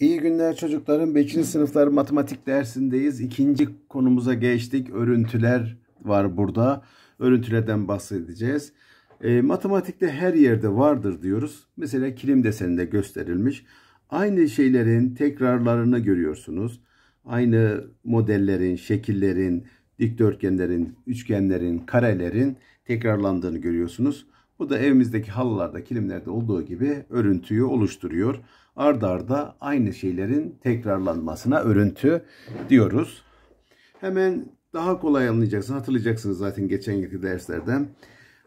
İyi günler çocuklarım. 5. sınıflar matematik dersindeyiz. İkinci konumuza geçtik. Örüntüler var burada. Örüntülerden bahsedeceğiz. E, matematikte her yerde vardır diyoruz. Mesela kilim deseninde gösterilmiş. Aynı şeylerin tekrarlarını görüyorsunuz. Aynı modellerin, şekillerin, dikdörtgenlerin, üçgenlerin, karelerin tekrarlandığını görüyorsunuz. Bu da evimizdeki halılarda, kilimlerde olduğu gibi örüntüyü oluşturuyor. Arda arda aynı şeylerin tekrarlanmasına örüntü diyoruz. Hemen daha kolay anlayacaksınız. Hatırlayacaksınız zaten geçen yılki derslerden.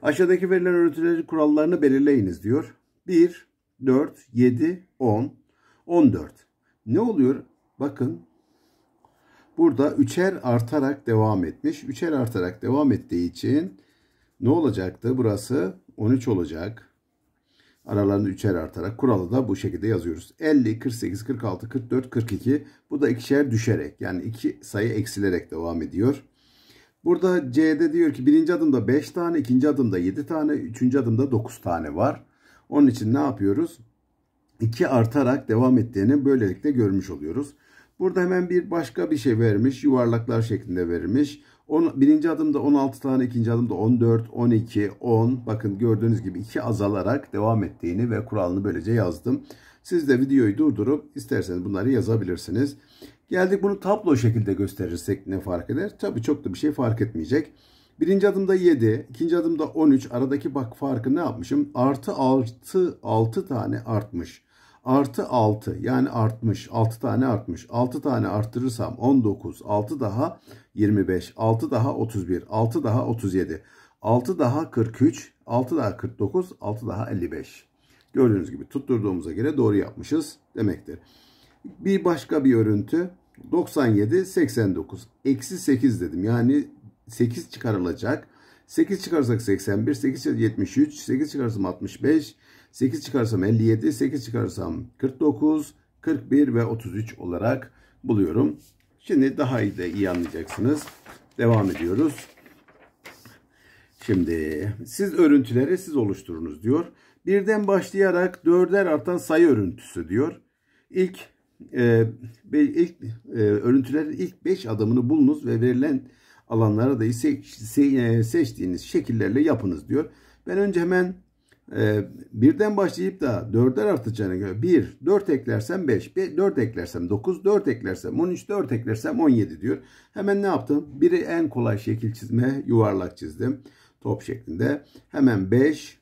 Aşağıdaki verilen örüntülerin kurallarını belirleyiniz diyor. 1, 4, 7, 10, 14. Ne oluyor? Bakın burada üçer artarak devam etmiş. Üçer artarak devam ettiği için ne olacaktı burası? 13 olacak. Aralarında üçer artarak kuralı da bu şekilde yazıyoruz. 50, 48, 46, 44, 42 bu da ikişer düşerek yani iki sayı eksilerek devam ediyor. Burada C'de diyor ki birinci adımda 5 tane, ikinci adımda 7 tane, üçüncü adımda 9 tane var. Onun için ne yapıyoruz? 2 artarak devam ettiğini böylelikle görmüş oluyoruz. Burada hemen bir başka bir şey vermiş. Yuvarlaklar şeklinde vermiş. On, birinci adımda 16 tane, ikinci adımda 14, 12, 10. Bakın gördüğünüz gibi iki azalarak devam ettiğini ve kuralını böylece yazdım. Siz de videoyu durdurup isterseniz bunları yazabilirsiniz. Geldik bunu tablo şekilde gösterirsek ne fark eder? Tabii çok da bir şey fark etmeyecek. Birinci adımda 7, ikinci adımda 13. Aradaki bak farkı ne yapmışım? Artı 6, 6 tane artmış. Artı 6 yani artmış. 6 tane artmış. 6 tane arttırırsam 19. 6 daha 25. 6 daha 31. 6 daha 37. 6 daha 43. 6 daha 49. 6 daha 55. Gördüğünüz gibi tutturduğumuza göre doğru yapmışız demektir. Bir başka bir örüntü 97, 89. Eksi 8 dedim. Yani 8 çıkarılacak. 8 çıkarsak 81, 8 73, 8 çıkarsam 65, 8 çıkarsam 57, 8 çıkarsam 49, 41 ve 33 olarak buluyorum. Şimdi daha iyi de iyi anlayacaksınız. Devam ediyoruz. Şimdi siz örüntüleri siz oluşturunuz diyor. Birden başlayarak dörder artan sayı örüntüsü diyor. İlk e, ilk e, örüntülerin ilk 5 adımını bulunuz ve verilen alanlara da e, seçtiğiniz şekillerle yapınız diyor. Ben önce hemen e, birden başlayıp da 4'er artacağına göre 1, 4 eklersem 5, 4 eklersem 9, 4 eklersem 13, 4 eklersem 17 diyor. Hemen ne yaptım? Biri en kolay şekil çizme yuvarlak çizdim. Top şeklinde. Hemen 5,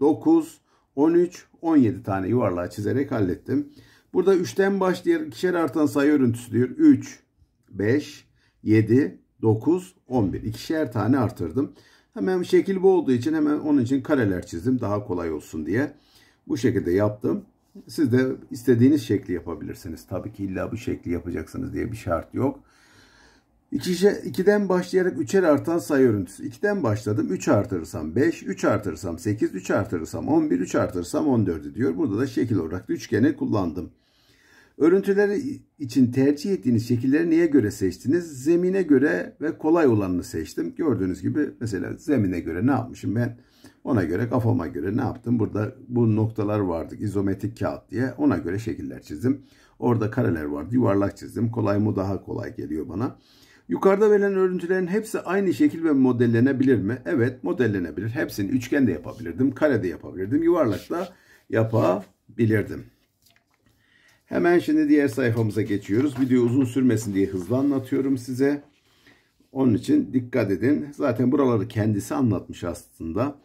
9, 13, 17 tane yuvarlağı çizerek hallettim. Burada 3'ten başlayarak ikişer artan sayı örüntüsü diyor. 3, 5, 7, 9, 11. İkişer tane artırdım. Hemen şekil bu olduğu için hemen onun için kareler çizdim. Daha kolay olsun diye. Bu şekilde yaptım. Siz de istediğiniz şekli yapabilirsiniz. Tabii ki illa bu şekli yapacaksınız diye bir şart yok. 2'den başlayarak 3'er artan sayı örüntüsü. 2'den başladım. 3 artırırsam 5, 3 artırırsam 8, 3 artırırsam 11, 3 artırırsam 14 diyor. Burada da şekil olarak da üçgeni kullandım. Örüntüleri için tercih ettiğiniz şekilleri neye göre seçtiniz? Zemine göre ve kolay olanını seçtim. Gördüğünüz gibi mesela zemine göre ne yapmışım ben? Ona göre kafama göre ne yaptım? Burada bu noktalar vardı izometrik kağıt diye ona göre şekiller çizdim. Orada kareler vardı yuvarlak çizdim. Kolay mı daha kolay geliyor bana. Yukarıda verilen örüntülerin hepsi aynı şekil ve modellenebilir mi? Evet modellenebilir. Hepsini üçgen de yapabilirdim. Kare de yapabilirdim. Yuvarlak da yapabilirdim. Hemen şimdi diğer sayfamıza geçiyoruz. Video uzun sürmesin diye hızlı anlatıyorum size. Onun için dikkat edin. Zaten buraları kendisi anlatmış aslında.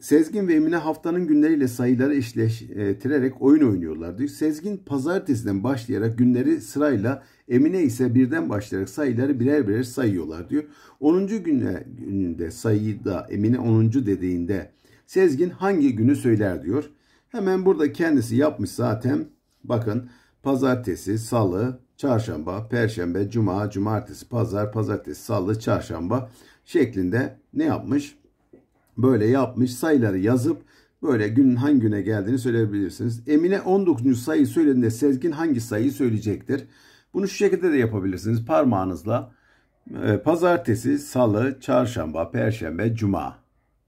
Sezgin ve Emine haftanın günleriyle sayıları eşleştirerek oyun oynuyorlardı. Sezgin Pazartesi'nden başlayarak günleri sırayla Emine ise birden başlayarak sayıları birer birer sayıyorlar diyor. 10. güne, gününde sayıda Emine 10. dediğinde Sezgin hangi günü söyler diyor. Hemen burada kendisi yapmış zaten Bakın pazartesi, salı, çarşamba, perşembe, cuma, cumartesi, pazar, pazartesi, salı, çarşamba şeklinde ne yapmış? Böyle yapmış sayıları yazıp böyle gün hangi güne geldiğini söyleyebilirsiniz. Emine 19. sayı söylediğinde Sezgin hangi sayıyı söyleyecektir? Bunu şu şekilde de yapabilirsiniz parmağınızla. Ee, pazartesi, salı, çarşamba, perşembe, cuma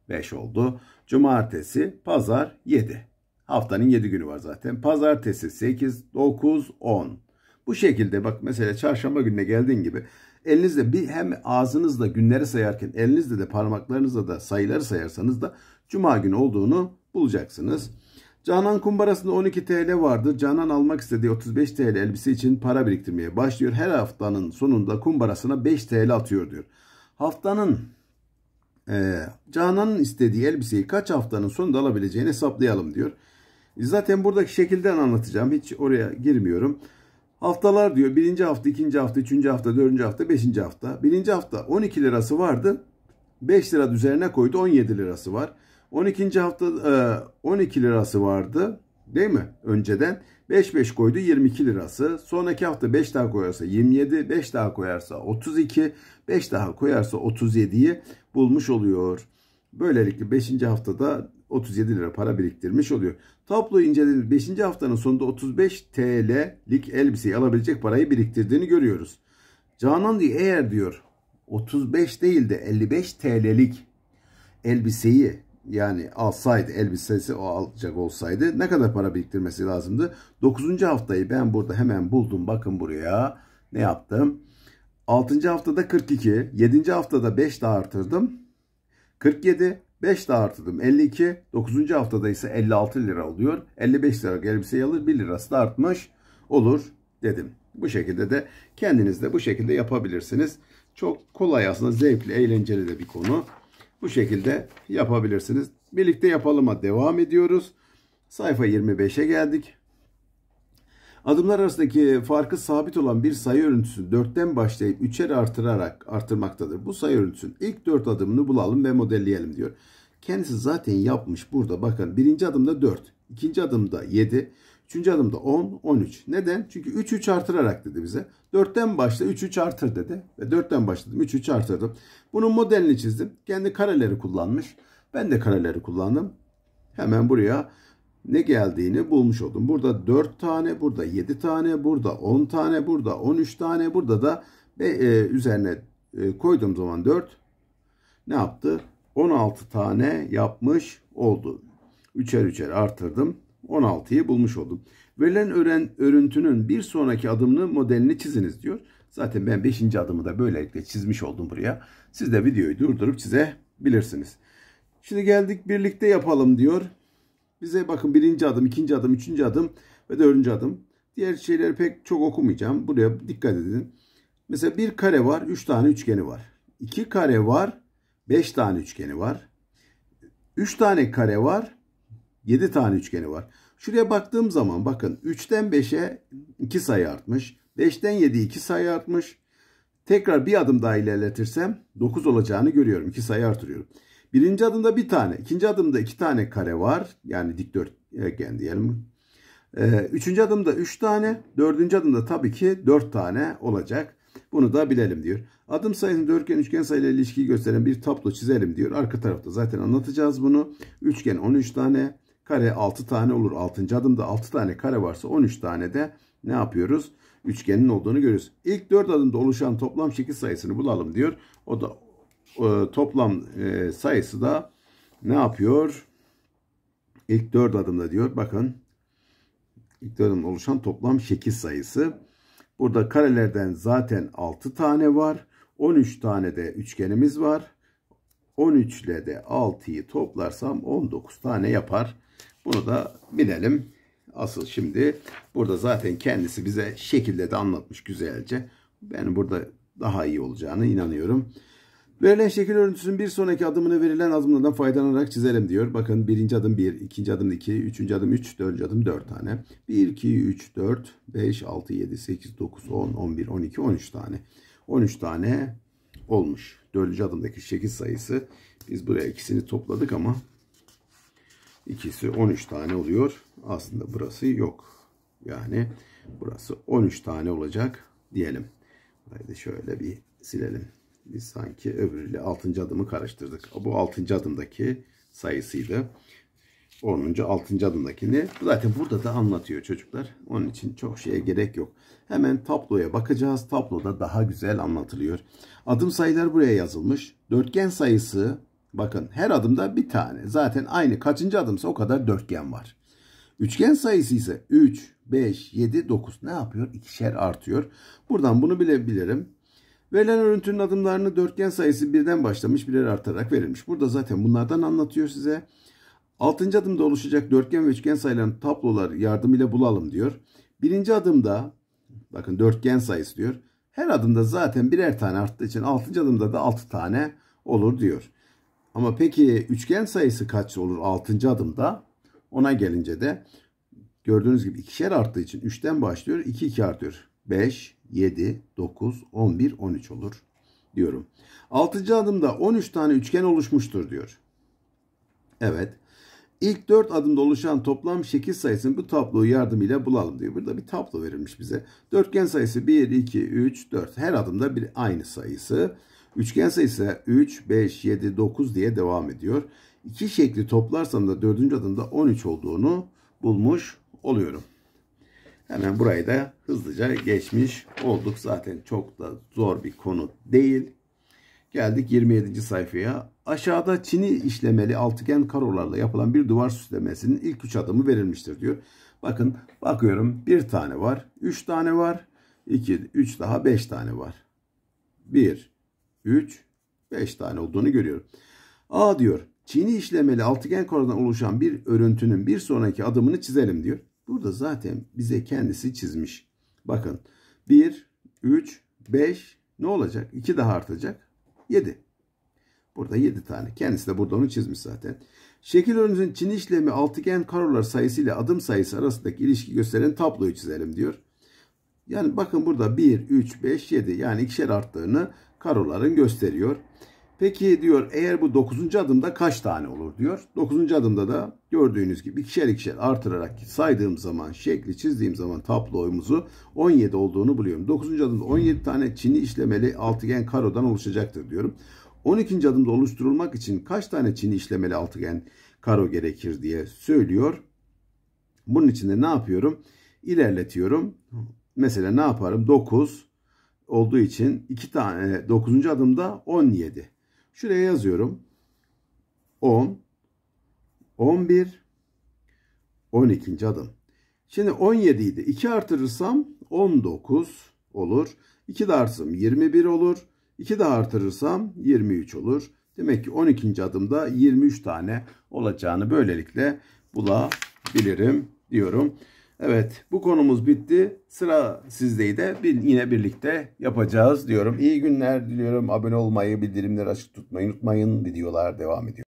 5 oldu. Cumartesi, pazar 7. Haftanın 7 günü var zaten. Pazartesi 8, 9, 10. Bu şekilde bak mesela çarşamba gününe geldiğin gibi elinizde bir hem ağzınızla günleri sayarken elinizde de parmaklarınızla da sayıları sayarsanız da cuma günü olduğunu bulacaksınız. Canan kumbarasında 12 TL vardı. Canan almak istediği 35 TL elbise için para biriktirmeye başlıyor. Her haftanın sonunda kumbarasına 5 TL atıyor diyor. Haftanın e, Canan'ın istediği elbiseyi kaç haftanın sonunda alabileceğini hesaplayalım diyor. Zaten buradaki şekilden anlatacağım. Hiç oraya girmiyorum. Haftalar diyor. Birinci hafta, ikinci hafta, üçüncü hafta, dördüncü hafta, beşinci hafta. Birinci hafta 12 lirası vardı. 5 lira üzerine koydu. 17 lirası var. 12. hafta 12 e, lirası vardı. Değil mi? Önceden 5 5 koydu 22 lirası. Sonraki hafta 5 daha koyarsa 27, 5 daha koyarsa 32, 5 daha koyarsa 37'yi bulmuş oluyor. Böylelikle 5. haftada 37 lira para biriktirmiş oluyor. Tablo incelenir 5. haftanın sonunda 35 TL'lik elbiseyi alabilecek parayı biriktirdiğini görüyoruz. Canan diyor eğer diyor 35 değil de 55 TL'lik elbiseyi yani alsaydı elbisesi o alacak olsaydı ne kadar para biriktirmesi lazımdı? 9. haftayı ben burada hemen buldum bakın buraya ne yaptım? 6. haftada 42, 7. haftada 5 daha artırdım. 47, 5 daha arttırdım. 52. 9. haftada ise 56 lira oluyor. 55 lira elbiseyi alır 1 lirası da artmış olur dedim. Bu şekilde de kendiniz de bu şekilde yapabilirsiniz. Çok kolay aslında zevkli eğlenceli de bir konu. Bu şekilde yapabilirsiniz. Birlikte yapalıma devam ediyoruz. Sayfa 25'e geldik. Adımlar arasındaki farkı sabit olan bir sayı örüntüsü dörtten başlayıp üçer artırarak artırmaktadır. Bu sayı örüntüsünün ilk dört adımını bulalım ve modelleyelim diyor. Kendisi zaten yapmış burada bakın. Birinci adımda dört, ikinci adımda yedi, üçüncü adımda on, on üç. Neden? Çünkü 3, üç artırarak dedi bize. Dörtten başla 3, üç artır dedi. Ve dörtten başladım 3, üç artırdım. Bunun modelini çizdim. Kendi kareleri kullanmış. Ben de kareleri kullandım. Hemen buraya ne geldiğini bulmuş oldum. Burada 4 tane, burada 7 tane, burada 10 tane, burada 13 tane, burada da ve e, üzerine e, koyduğum zaman 4 ne yaptı? 16 tane yapmış oldu. Üçer üçer artırdım. 16'yı bulmuş oldum. Verilen ören örüntünün bir sonraki adımını modelini çiziniz diyor. Zaten ben 5. adımı da böylelikle çizmiş oldum buraya. Siz de videoyu durdurup çizebilirsiniz. Şimdi geldik birlikte yapalım diyor. Bize bakın birinci adım, ikinci adım, üçüncü adım ve dördüncü adım. Diğer şeyleri pek çok okumayacağım. Buraya dikkat edin. Mesela bir kare var, üç tane üçgeni var. İki kare var, beş tane üçgeni var. Üç tane kare var, yedi tane üçgeni var. Şuraya baktığım zaman bakın 3'ten 5'e 2 sayı artmış. 5'ten 7'ye 2 sayı artmış. Tekrar bir adım daha ilerletirsem 9 olacağını görüyorum. 2 sayı artırıyorum. Birinci adımda bir tane. ikinci adımda iki tane kare var. Yani dikdörtgen diyelim. Ee, üçüncü adımda üç tane. Dördüncü adımda tabii ki dört tane olacak. Bunu da bilelim diyor. Adım sayısını dörtgen üçgen sayıyla ilişkiyi gösteren bir tablo çizelim diyor. Arka tarafta zaten anlatacağız bunu. Üçgen 13 tane. Kare 6 tane olur. altıncı adımda 6 tane kare varsa 13 tane de ne yapıyoruz? Üçgenin olduğunu görüyoruz. İlk 4 adımda oluşan toplam şekil sayısını bulalım diyor. O da e, toplam e, sayısı da ne yapıyor? İlk 4 adımda diyor. Bakın. İlk 4 adımda oluşan toplam 8 sayısı. Burada karelerden zaten 6 tane var. 13 tane de üçgenimiz var. 13 ile de 6'yı toplarsam 19 tane yapar. Bunu da bilelim. Asıl şimdi burada zaten kendisi bize şekilde de anlatmış güzelce. Ben burada daha iyi olacağını inanıyorum. Verilen şekil örüntüsünün bir sonraki adımını verilen adımlardan faydalanarak çizelim diyor. Bakın birinci adım 1, bir, ikinci adım 2, iki, üçüncü adım 3, üç, dördüncü adım 4 tane. 1, 2, 3, 4, 5, 6, 7, 8, 9, 10, 11, 12, 13 tane. 13 tane olmuş. Dördüncü adımdaki şekil sayısı. Biz buraya ikisini topladık ama ikisi 13 tane oluyor. Aslında burası yok. Yani burası 13 tane olacak diyelim. Haydi şöyle bir silelim biz sanki öbürüyle 6. adımı karıştırdık. Bu 6. adımdaki sayısıydı. 10. 6. adımdakini zaten burada da anlatıyor çocuklar. Onun için çok şeye gerek yok. Hemen tabloya bakacağız. Tabloda daha güzel anlatılıyor. Adım sayılar buraya yazılmış. Dörtgen sayısı bakın her adımda bir tane. Zaten aynı kaçıncı adımsa o kadar dörtgen var. Üçgen sayısı ise 3, 5, 7, 9 ne yapıyor? İkişer artıyor. Buradan bunu bilebilirim. Verilen örüntünün adımlarını dörtgen sayısı birden başlamış birer artarak verilmiş. Burada zaten bunlardan anlatıyor size. Altıncı adımda oluşacak dörtgen ve üçgen sayıların tablolar yardımıyla bulalım diyor. Birinci adımda bakın dörtgen sayısı diyor. Her adımda zaten birer tane arttığı için altıncı adımda da altı tane olur diyor. Ama peki üçgen sayısı kaç olur altıncı adımda? Ona gelince de gördüğünüz gibi ikişer arttığı için üçten başlıyor iki iki artıyor. 5, 7, 9, 11, 13 olur diyorum. 6. adımda 13 tane üçgen oluşmuştur diyor. Evet. İlk 4 adımda oluşan toplam şekil sayısını bu tablo yardımıyla bulalım diyor. Burada bir tablo verilmiş bize. Dörtgen sayısı 1, 2, 3, 4. Her adımda bir aynı sayısı. Üçgen sayısı 3, 5, 7, 9 diye devam ediyor. İki şekli toplarsam da dördüncü adımda 13 olduğunu bulmuş oluyorum. Hemen burayı da hızlıca geçmiş olduk. Zaten çok da zor bir konu değil. Geldik 27. sayfaya. Aşağıda çini işlemeli altıgen karolarla yapılan bir duvar süslemesinin ilk üç adımı verilmiştir diyor. Bakın bakıyorum bir tane var, üç tane var, iki, üç daha beş tane var. Bir, üç, beş tane olduğunu görüyorum. A diyor çini işlemeli altıgen karolardan oluşan bir örüntünün bir sonraki adımını çizelim diyor. Burada zaten bize kendisi çizmiş. Bakın 1, 3, 5 ne olacak? 2 daha artacak. 7. Burada 7 tane. Kendisi de burada onu çizmiş zaten. Şekil önünüzün Çin işlemi altıgen karolar sayısı ile adım sayısı arasındaki ilişki gösteren tabloyu çizelim diyor. Yani bakın burada 1, 3, 5, 7 yani ikişer arttığını karoların gösteriyor. Peki diyor eğer bu dokuzuncu adımda kaç tane olur diyor. dokuzuncu adımda da gördüğünüz gibi ikişer ikişer artırarak saydığım zaman şekli çizdiğim zaman tabloyumuzu 17 olduğunu buluyorum. 9. adımda 17 tane çini işlemeli altıgen karodan oluşacaktır diyorum. 12. adımda oluşturulmak için kaç tane çini işlemeli altıgen karo gerekir diye söylüyor. Bunun için de ne yapıyorum? İlerletiyorum. Mesela ne yaparım? 9 olduğu için 2 tane 9. adımda 17. Şuraya yazıyorum. 10, 11, 12. adım. Şimdi 17 idi. 2 artırırsam 19 olur. 2 de artırırsam 21 olur. 2 de artırırsam 23 olur. Demek ki 12. adımda 23 tane olacağını böylelikle bulabilirim diyorum. Evet bu konumuz bitti. Sıra sizdeydi. Bir, yine birlikte yapacağız diyorum. İyi günler diliyorum. Abone olmayı, bildirimleri açık tutmayı unutmayın. Videolar devam ediyor.